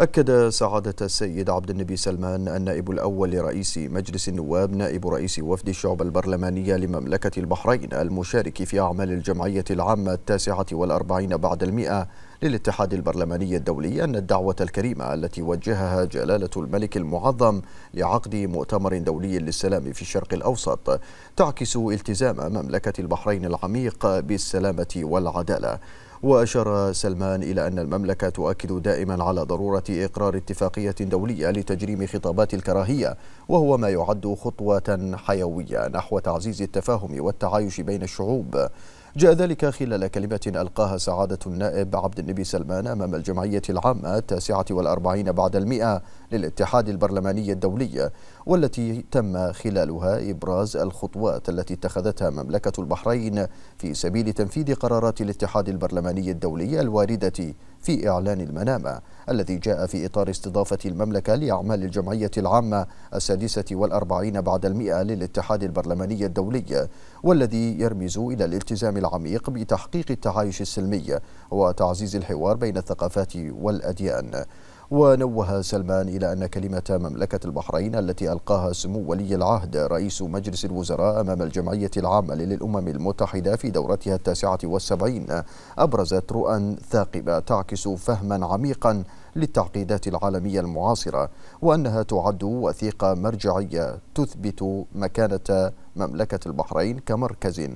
أكد سعادة السيد عبد النبي سلمان النائب الأول لرئيس مجلس النواب نائب رئيس وفد الشعب البرلمانية لمملكة البحرين المشارك في أعمال الجمعية العامة التاسعة والأربعين بعد المئة للاتحاد البرلماني الدولي أن الدعوة الكريمة التي وجهها جلالة الملك المعظم لعقد مؤتمر دولي للسلام في الشرق الأوسط تعكس التزام مملكة البحرين العميق بالسلامة والعدالة وأشار سلمان إلى أن المملكة تؤكد دائما على ضرورة إقرار اتفاقية دولية لتجريم خطابات الكراهية وهو ما يعد خطوة حيوية نحو تعزيز التفاهم والتعايش بين الشعوب جاء ذلك خلال كلمة ألقاها سعادة النائب عبد النبي سلمان أمام الجمعية العامة التاسعة والأربعين بعد المئة للاتحاد البرلماني الدولي والتي تم خلالها إبراز الخطوات التي اتخذتها مملكة البحرين في سبيل تنفيذ قرارات الاتحاد البرلماني الدولي الواردة في إعلان المنامة الذي جاء في إطار استضافة المملكة لأعمال الجمعية العامة السادسة والأربعين بعد المئة للاتحاد البرلماني الدولي والذي يرمز إلى الالتزام العميق بتحقيق التعايش السلمي وتعزيز الحوار بين الثقافات والأديان ونوه سلمان إلى أن كلمة مملكة البحرين التي ألقاها سمو ولي العهد رئيس مجلس الوزراء أمام الجمعية العامة للأمم المتحدة في دورتها التاسعة والسبعين أبرزت رؤى ثاقبة تعكس فهما عميقا للتعقيدات العالمية المعاصرة وأنها تعد وثيقة مرجعية تثبت مكانة مملكة البحرين كمركز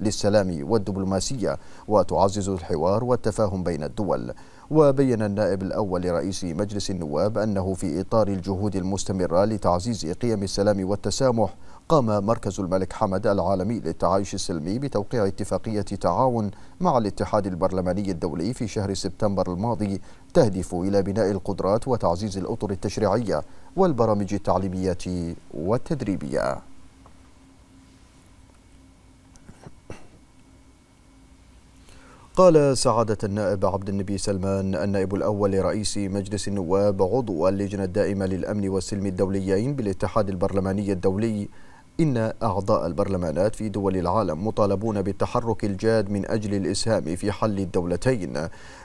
للسلام والدبلوماسية وتعزز الحوار والتفاهم بين الدول وبين النائب الأول لرئيس مجلس النواب أنه في إطار الجهود المستمرة لتعزيز قيم السلام والتسامح قام مركز الملك حمد العالمي للتعايش السلمي بتوقيع اتفاقية تعاون مع الاتحاد البرلماني الدولي في شهر سبتمبر الماضي تهدف إلى بناء القدرات وتعزيز الأطر التشريعية والبرامج التعليمية والتدريبية قال سعادة النائب عبد النبي سلمان النائب الأول لرئيس مجلس النواب عضو اللجنة الدائمة للأمن والسلم الدوليين بالاتحاد البرلماني الدولي إن أعضاء البرلمانات في دول العالم مطالبون بالتحرك الجاد من أجل الإسهام في حل الدولتين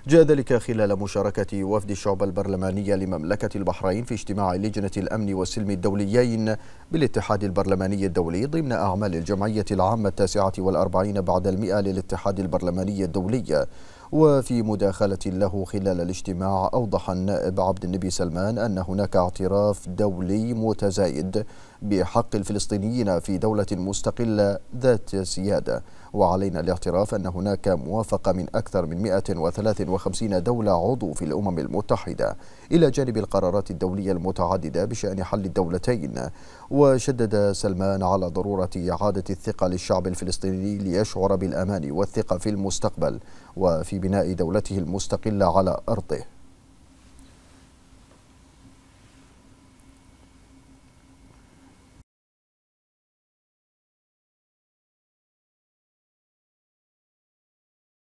جاء ذلك خلال مشاركة وفد الشعب البرلمانية لمملكة البحرين في اجتماع لجنة الأمن والسلم الدوليين بالاتحاد البرلماني الدولي ضمن أعمال الجمعية العامة التاسعة والأربعين بعد المئة للاتحاد البرلماني الدولي وفي مداخلة له خلال الاجتماع أوضح النائب عبد النبي سلمان أن هناك اعتراف دولي متزايد بحق الفلسطينيين في دولة مستقلة ذات سيادة وعلينا الاعتراف أن هناك موافقة من أكثر من 153 دولة عضو في الأمم المتحدة إلى جانب القرارات الدولية المتعددة بشأن حل الدولتين وشدد سلمان على ضرورة إعادة الثقة للشعب الفلسطيني ليشعر بالأمان والثقة في المستقبل وفي بناء دولته المستقلة على أرضه